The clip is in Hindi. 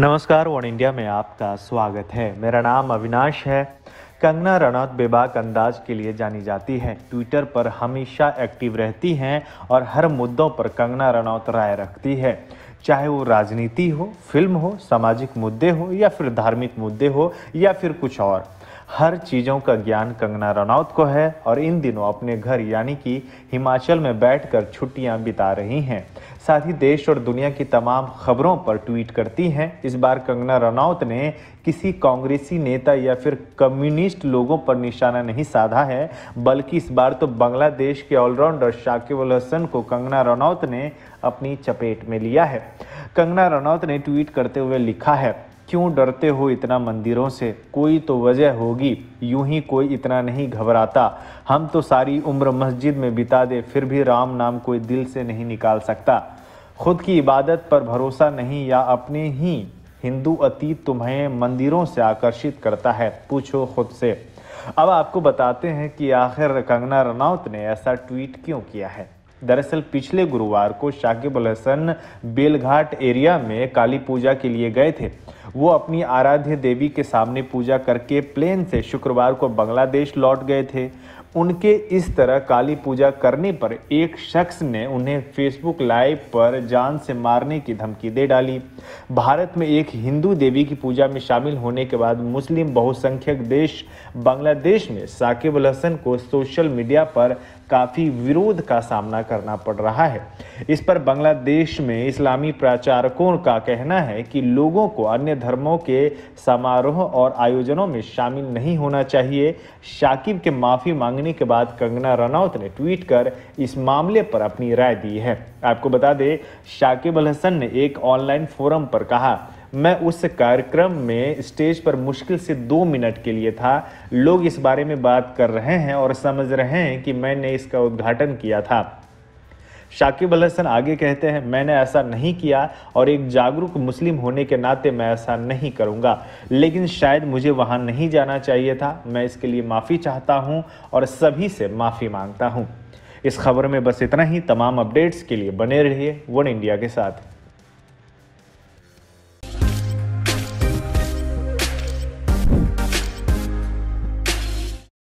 नमस्कार वन इंडिया में आपका स्वागत है मेरा नाम अविनाश है कंगना रनौत बेबाक अंदाज के लिए जानी जाती है ट्विटर पर हमेशा एक्टिव रहती हैं और हर मुद्दों पर कंगना रनौत राय रखती है चाहे वो राजनीति हो फिल्म हो सामाजिक मुद्दे हो या फिर धार्मिक मुद्दे हो या फिर कुछ और हर चीज़ों का ज्ञान कंगना रनौत को है और इन दिनों अपने घर यानी कि हिमाचल में बैठकर छुट्टियां बिता रही हैं साथ ही देश और दुनिया की तमाम खबरों पर ट्वीट करती हैं इस बार कंगना रनौत ने किसी कांग्रेसी नेता या फिर कम्युनिस्ट लोगों पर निशाना नहीं साधा है बल्कि इस बार तो बांग्लादेश के ऑलराउंडर शाकिब उल हसन को कंगना रनौत ने अपनी चपेट में लिया है कंगना रनौत ने ट्वीट करते हुए लिखा है क्यों डरते हो इतना मंदिरों से कोई तो वजह होगी यूं ही कोई इतना नहीं घबराता हम तो सारी उम्र मस्जिद में बिता दे फिर भी राम नाम कोई दिल से नहीं निकाल सकता खुद की इबादत पर भरोसा नहीं या अपने ही हिंदू अतीत तुम्हें मंदिरों से आकर्षित करता है पूछो खुद से अब आपको बताते हैं कि आखिर कंगना रनौत ने ऐसा ट्वीट क्यों किया है दरअसल पिछले गुरुवार को शाकिब अल हसन बेलघाट एरिया में काली पूजा के लिए गए थे वो अपनी आराध्य देवी के सामने पूजा करके प्लेन से शुक्रवार को बांग्लादेश लौट गए थे उनके इस तरह काली पूजा करने पर एक शख्स ने उन्हें फेसबुक लाइव पर जान से मारने की धमकी दे डाली भारत में एक हिंदू देवी की पूजा में शामिल होने के बाद मुस्लिम बहुसंख्यक देश बांग्लादेश में साकिब अल हसन को सोशल मीडिया पर काफ़ी विरोध का सामना करना पड़ रहा है इस पर बांग्लादेश में इस्लामी प्राचारकों का कहना है कि लोगों को अन्य धर्मों के समारोह और आयोजनों में शामिल नहीं होना चाहिए शाकिब के माफ़ी मांगने के बाद कंगना रनौत ने ट्वीट कर इस मामले पर अपनी राय दी है आपको बता दें शाकिब अल हसन ने एक ऑनलाइन फोरम पर कहा मैं उस कार्यक्रम में स्टेज पर मुश्किल से दो मिनट के लिए था लोग इस बारे में बात कर रहे हैं और समझ रहे हैं कि मैंने इसका उद्घाटन किया था शाकिब अल हसन आगे कहते हैं मैंने ऐसा नहीं किया और एक जागरूक मुस्लिम होने के नाते मैं ऐसा नहीं करूंगा लेकिन शायद मुझे वहां नहीं जाना चाहिए था मैं इसके लिए माफ़ी चाहता हूं और सभी से माफ़ी मांगता हूं इस खबर में बस इतना ही तमाम अपडेट्स के लिए बने रहिए वन इंडिया के साथ